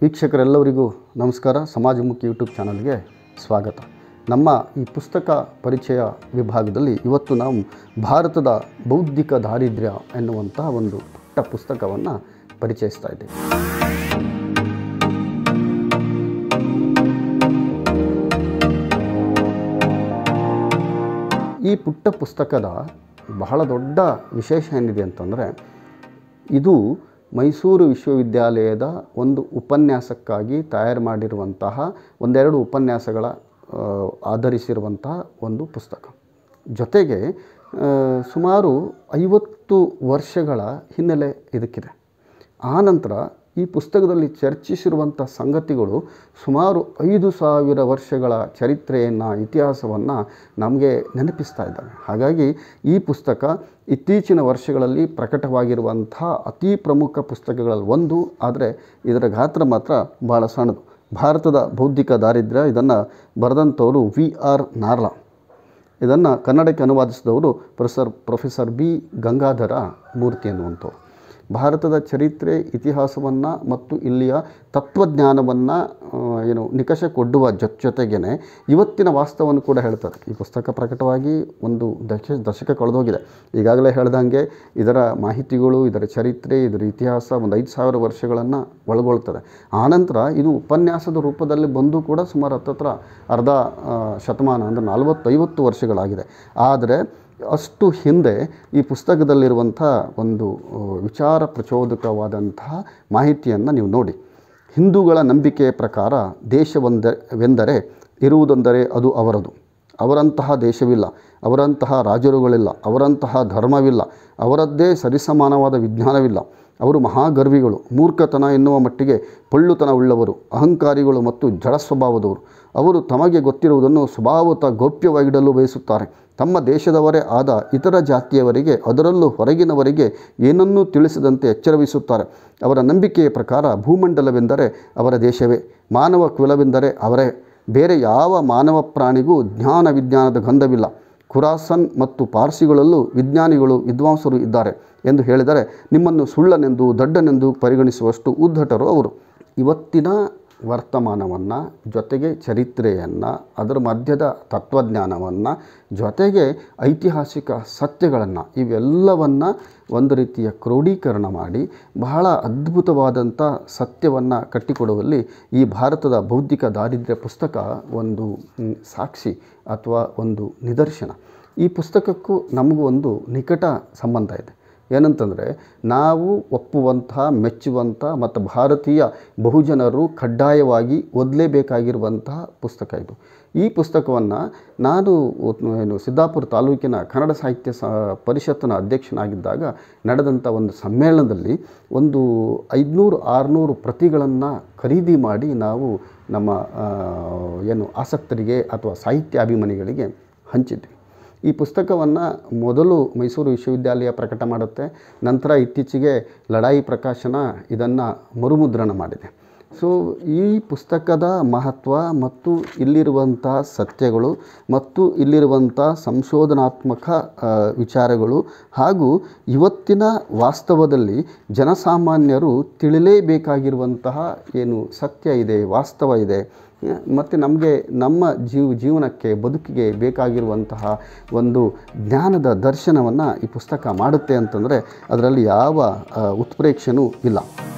ವೀಕ್ಷಕರೆಲ್ಲರಿಗೂ ನಮಸ್ಕಾರ ಸಮಾಜಮುಖಿ ಯೂಟ್ಯೂಬ್ ಚಾನಲ್ಗೆ ಸ್ವಾಗತ ನಮ್ಮ ಈ ಪುಸ್ತಕ ಪರಿಚಯ ವಿಭಾಗದಲ್ಲಿ ಇವತ್ತು ನಾವು ಭಾರತದ ಬೌದ್ಧಿಕ ದಾರಿದ್ರ್ಯ ಎನ್ನುವಂತಹ ಒಂದು ಪುಟ್ಟ ಪುಸ್ತಕವನ್ನು ಪರಿಚಯಿಸ್ತಾ ಇದ್ದೀವಿ ಈ ಪುಟ್ಟ ಪುಸ್ತಕದ ಬಹಳ ದೊಡ್ಡ ವಿಶೇಷ ಏನಿದೆ ಅಂತಂದರೆ ಇದು ಮೈಸೂರು ವಿಶ್ವವಿದ್ಯಾಲಯದ ಒಂದು ಉಪನ್ಯಾಸಕ್ಕಾಗಿ ತಯಾರು ಮಾಡಿರುವಂತಹ ಒಂದೆರಡು ಉಪನ್ಯಾಸಗಳ ಆಧರಿಸಿರುವಂತಹ ಒಂದು ಪುಸ್ತಕ ಜೊತೆಗೆ ಸುಮಾರು ಐವತ್ತು ವರ್ಷಗಳ ಹಿನ್ನೆಲೆ ಇದಕ್ಕಿದೆ ಆನಂತರ ಈ ಪುಸ್ತಕದಲ್ಲಿ ಚರ್ಚಿಸಿರುವಂಥ ಸಂಗತಿಗಳು ಸುಮಾರು ಐದು ಸಾವಿರ ವರ್ಷಗಳ ಚರಿತ್ರೆಯನ್ನು ಇತಿಹಾಸವನ್ನು ನಮಗೆ ನೆನಪಿಸ್ತಾ ಇದ್ದಾವೆ ಹಾಗಾಗಿ ಈ ಪುಸ್ತಕ ಇತ್ತೀಚಿನ ವರ್ಷಗಳಲ್ಲಿ ಪ್ರಕಟವಾಗಿರುವಂಥ ಅತಿ ಪ್ರಮುಖ ಪುಸ್ತಕಗಳಲ್ಲಿ ಒಂದು ಆದರೆ ಇದರ ಗಾತ್ರ ಮಾತ್ರ ಭಾಳ ಸಣ್ಣದು ಭಾರತದ ಬೌದ್ಧಿಕ ದಾರಿದ್ರ್ಯ ಇದನ್ನು ಬರೆದಂಥವರು ವಿ ಆರ್ ನಾರ್ಲಾ ಇದನ್ನು ಕನ್ನಡಕ್ಕೆ ಅನುವಾದಿಸಿದವರು professor professor B Gangadhara Murthy ಎನ್ನುವಂಥವ್ರು ಭಾರತದ ಚರಿತ್ರೆ ಇತಿಹಾಸವನ್ನು ಮತ್ತು ಇಲ್ಲಿಯ ತತ್ವಜ್ಞಾನವನ್ನು ಏನು ನಿಕಷ ಕೊಡ್ಡುವ ಜೊ ಜೊತೆಗೇ ಇವತ್ತಿನ ವಾಸ್ತವವನ್ನು ಕೂಡ ಹೇಳ್ತದೆ ಈ ಪುಸ್ತಕ ಪ್ರಕಟವಾಗಿ ಒಂದು ದಶ ದಶಕ ಕಳೆದೋಗಿದೆ ಈಗಾಗಲೇ ಹೇಳ್ದಂಗೆ ಇದರ ಮಾಹಿತಿಗಳು ಇದರ ಚರಿತ್ರೆ ಇದರ ಇತಿಹಾಸ ಒಂದು ಐದು ಸಾವಿರ ವರ್ಷಗಳನ್ನು ಒಳಗೊಳ್ತದೆ ಆನಂತರ ಇದು ಉಪನ್ಯಾಸದ ರೂಪದಲ್ಲಿ ಬಂದು ಕೂಡ ಸುಮಾರು ಹತ್ತತ್ರ ಅರ್ಧ ಶತಮಾನ ಅಂದರೆ ನಲವತ್ತೈವತ್ತು ವರ್ಷಗಳಾಗಿದೆ ಆದರೆ ಅಷ್ಟು ಹಿಂದೆ ಈ ಪುಸ್ತಕದಲ್ಲಿರುವಂಥ ಒಂದು ವಿಚಾರ ಪ್ರಚೋದಕವಾದಂತಹ ಮಾಹಿತಿಯನ್ನು ನೀವು ನೋಡಿ ಹಿಂದೂಗಳ ನಂಬಿಕೆಯ ಪ್ರಕಾರ ದೇಶವೊಂದವೆಂದರೆ ಇರುವುದೆಂದರೆ ಅದು ಅವರದು ಅವರಂತಹ ದೇಶವಿಲ್ಲ ಅವರಂತಹ ರಾಜರುಗಳಿಲ್ಲ ಅವರಂತಹ ಧರ್ಮವಿಲ್ಲ ಅವರದ್ದೇ ಸರಿಸಮಾನವಾದ ವಿಜ್ಞಾನವಿಲ್ಲ ಅವರು ಮಹಾಗರ್ವಿಗಳು ಮೂರ್ಖತನ ಎನ್ನುವ ಮಟ್ಟಿಗೆ ಪಳ್ಳುತನ ಉಳ್ಳವರು ಅಹಂಕಾರಿಗಳು ಮತ್ತು ಜಡ ಸ್ವಭಾವದವರು ಅವರು ತಮಗೆ ಗೊತ್ತಿರುವುದನ್ನು ಸ್ವಭಾವತ ಗೌಪ್ಯವಾಗಿಡಲು ಬಯಸುತ್ತಾರೆ ತಮ್ಮ ದೇಶದವರೇ ಆದ ಇತರ ಜಾತಿಯವರಿಗೆ ಅದರಲ್ಲೂ ಹೊರಗಿನವರಿಗೆ ಏನನ್ನೂ ತಿಳಿಸದಂತೆ ಎಚ್ಚರವಹಿಸುತ್ತಾರೆ ಅವರ ನಂಬಿಕೆಯ ಪ್ರಕಾರ ಭೂಮಂಡಲವೆಂದರೆ ಅವರ ದೇಶವೇ ಮಾನವ ಕುಲವೆಂದರೆ ಅವರೇ ಬೇರೆ ಯಾವ ಮಾನವ ಪ್ರಾಣಿಗೂ ಜ್ಞಾನ ವಿಜ್ಞಾನದ ಗಂಧವಿಲ್ಲ ಖುರಾಸನ್ ಮತ್ತು ಪಾರ್ಸಿಗಳಲ್ಲೂ ವಿಜ್ಞಾನಿಗಳು ವಿದ್ವಾಂಸರು ಇದ್ದಾರೆ ಎಂದು ಹೇಳಿದರೆ ನಿಮ್ಮನ್ನು ಸುಳ್ಳನೆಂದು ದಡ್ಡನೆಂದು ಪರಿಗಣಿಸುವಷ್ಟು ಉದ್ಧಟರು ಅವರು ಇವತ್ತಿನ ವರ್ತಮಾನವನ್ನು ಜೊತೆಗೆ ಚರಿತ್ರೆಯನ್ನು ಅದರ ಮಧ್ಯದ ತತ್ವಜ್ಞಾನವನ್ನು ಜೊತೆಗೆ ಐತಿಹಾಸಿಕ ಸತ್ಯಗಳನ್ನು ಇವೆಲ್ಲವನ್ನು ಒಂದು ರೀತಿಯ ಕ್ರೋಢೀಕರಣ ಮಾಡಿ ಬಹಳ ಅದ್ಭುತವಾದಂಥ ಸತ್ಯವನ್ನು ಕಟ್ಟಿಕೊಡುವಲ್ಲಿ ಈ ಭಾರತದ ಬೌದ್ಧಿಕ ದಾರಿದ್ರ್ಯ ಪುಸ್ತಕ ಒಂದು ಸಾಕ್ಷಿ ಅಥವಾ ಒಂದು ನಿದರ್ಶನ ಈ ಪುಸ್ತಕಕ್ಕೂ ನಮಗೂ ಒಂದು ನಿಕಟ ಸಂಬಂಧ ಇದೆ ಏನಂತಂದರೆ ನಾವು ಒಪ್ಪುವಂಥ ಮೆಚ್ಚುವಂಥ ಮತ್ತು ಭಾರತೀಯ ಬಹುಜನರು ಕಡ್ಡಾಯವಾಗಿ ಓದಲೇಬೇಕಾಗಿರುವಂತಹ ಪುಸ್ತಕ ಇದು ಈ ಪುಸ್ತಕವನ್ನು ನಾನು ಏನು ಸಿದ್ದಾಪುರ ತಾಲೂಕಿನ ಕನ್ನಡ ಸಾಹಿತ್ಯ ಸ ಪರಿಷತ್ತಿನ ಅಧ್ಯಕ್ಷನಾಗಿದ್ದಾಗ ನಡೆದಂಥ ಒಂದು ಸಮ್ಮೇಳನದಲ್ಲಿ ಒಂದು ಐದುನೂರು ಆರುನೂರು ಪ್ರತಿಗಳನ್ನು ಖರೀದಿ ಮಾಡಿ ನಾವು ನಮ್ಮ ಏನು ಆಸಕ್ತರಿಗೆ ಅಥವಾ ಸಾಹಿತ್ಯಾಭಿಮಾನಿಗಳಿಗೆ ಹಂಚಿದ್ವಿ ಈ ಪುಸ್ತಕವನ್ನು ಮೊದಲು ಮೈಸೂರು ವಿಶ್ವವಿದ್ಯಾಲಯ ಪ್ರಕಟ ಮಾಡುತ್ತೆ ನಂತರ ಇತ್ತೀಚೆಗೆ ಲಡಾಯಿ ಪ್ರಕಾಶನ ಇದನ್ನು ಮರುಮುದ್ರಣ ಮಾಡಿದೆ ಸೊ ಈ ಪುಸ್ತಕದ ಮಹತ್ವ ಮತ್ತು ಇಲ್ಲಿರುವಂಥ ಸತ್ಯಗಳು ಮತ್ತು ಇಲ್ಲಿರುವಂಥ ಸಂಶೋಧನಾತ್ಮಕ ವಿಚಾರಗಳು ಹಾಗೂ ಇವತ್ತಿನ ವಾಸ್ತವದಲ್ಲಿ ಜನಸಾಮಾನ್ಯರು ತಿಳಿಲೇಬೇಕಾಗಿರುವಂತಹ ಏನು ಸತ್ಯ ಇದೆ ವಾಸ್ತವ ಇದೆ ಮತ್ತು ನಮಗೆ ನಮ್ಮ ಜೀವ ಜೀವನಕ್ಕೆ ಬದುಕಿಗೆ ಬೇಕಾಗಿರುವಂತಹ ಒಂದು ಜ್ಞಾನದ ದರ್ಶನವನ್ನು ಈ ಪುಸ್ತಕ ಮಾಡುತ್ತೆ ಅಂತಂದರೆ ಅದರಲ್ಲಿ ಯಾವ ಉತ್ಪ್ರೇಕ್ಷೆನೂ ಇಲ್ಲ